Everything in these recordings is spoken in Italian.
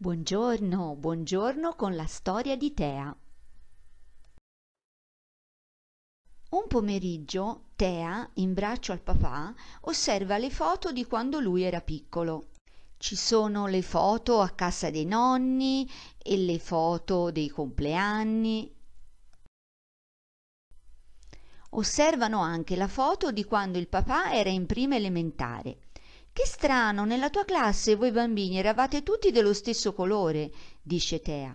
Buongiorno, buongiorno con la storia di Tea. Un pomeriggio Tea, in braccio al papà, osserva le foto di quando lui era piccolo. Ci sono le foto a casa dei nonni e le foto dei compleanni. Osservano anche la foto di quando il papà era in prima elementare che strano nella tua classe voi bambini eravate tutti dello stesso colore dice tea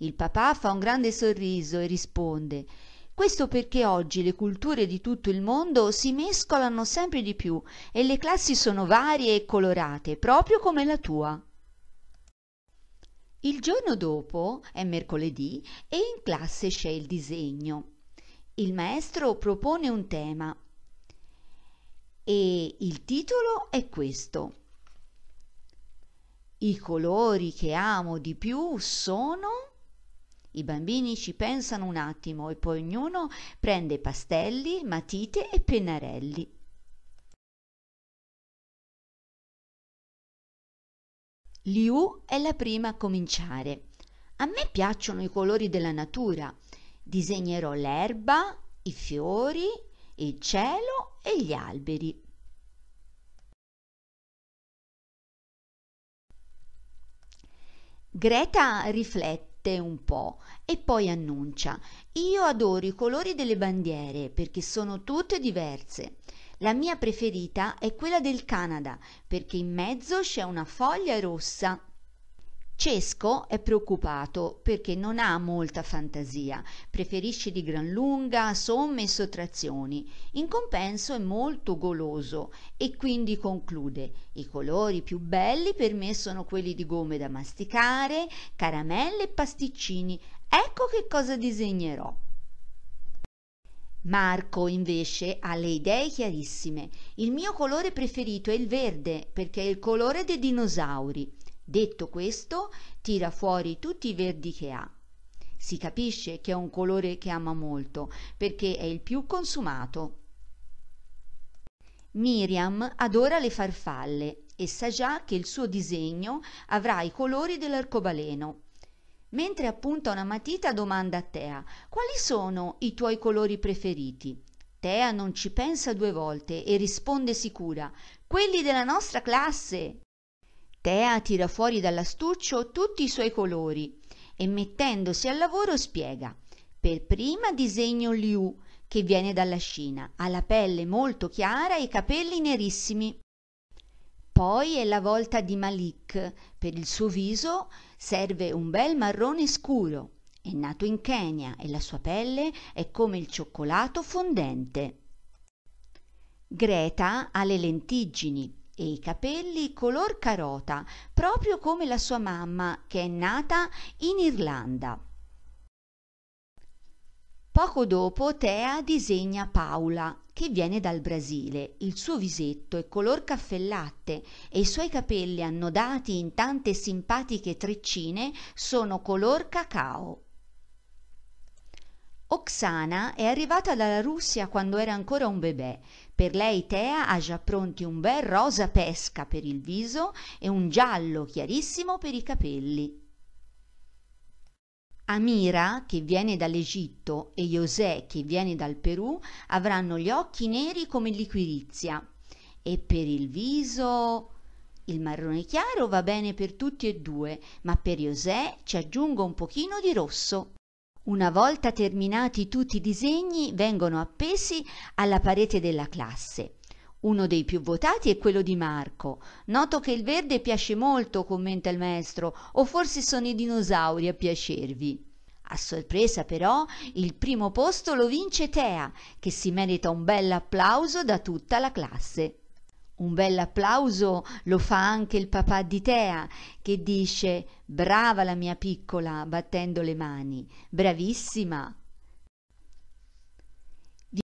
il papà fa un grande sorriso e risponde questo perché oggi le culture di tutto il mondo si mescolano sempre di più e le classi sono varie e colorate, proprio come la tua. Il giorno dopo, è mercoledì, e in classe c'è il disegno. Il maestro propone un tema e il titolo è questo. I colori che amo di più sono... I bambini ci pensano un attimo e poi ognuno prende pastelli, matite e pennarelli. Liu è la prima a cominciare. A me piacciono i colori della natura. Disegnerò l'erba, i fiori, il cielo e gli alberi. Greta riflette un po' e poi annuncia Io adoro i colori delle bandiere perché sono tutte diverse. La mia preferita è quella del Canada perché in mezzo c'è una foglia rossa Cesco è preoccupato perché non ha molta fantasia, preferisce di gran lunga somme e sottrazioni, in compenso è molto goloso e quindi conclude i colori più belli per me sono quelli di gomme da masticare, caramelle e pasticcini, ecco che cosa disegnerò. Marco invece ha le idee chiarissime. Il mio colore preferito è il verde perché è il colore dei dinosauri. Detto questo, tira fuori tutti i verdi che ha. Si capisce che è un colore che ama molto, perché è il più consumato. Miriam adora le farfalle e sa già che il suo disegno avrà i colori dell'arcobaleno. Mentre appunta una matita domanda a Tea quali sono i tuoi colori preferiti. Tea non ci pensa due volte e risponde sicura quelli della nostra classe tea tira fuori dall'astuccio tutti i suoi colori e mettendosi al lavoro spiega per prima disegno Liu che viene dalla Cina ha la pelle molto chiara e i capelli nerissimi poi è la volta di Malik per il suo viso serve un bel marrone scuro è nato in Kenya e la sua pelle è come il cioccolato fondente Greta ha le lentiggini e i capelli color carota, proprio come la sua mamma che è nata in Irlanda. Poco dopo Tea disegna Paula, che viene dal Brasile. Il suo visetto è color caffellatte e i suoi capelli annodati in tante simpatiche treccine sono color cacao. Oksana è arrivata dalla Russia quando era ancora un bebè. Per lei Tea ha già pronti un bel rosa pesca per il viso e un giallo chiarissimo per i capelli. Amira, che viene dall'Egitto, e José, che viene dal Perù, avranno gli occhi neri come liquirizia. E per il viso... Il marrone chiaro va bene per tutti e due, ma per José ci aggiungo un pochino di rosso. Una volta terminati tutti i disegni vengono appesi alla parete della classe. Uno dei più votati è quello di Marco. Noto che il verde piace molto, commenta il maestro, o forse sono i dinosauri a piacervi. A sorpresa però il primo posto lo vince Tea, che si merita un bel applauso da tutta la classe. Un bel applauso lo fa anche il papà di Tea, che dice Brava la mia piccola, battendo le mani, bravissima,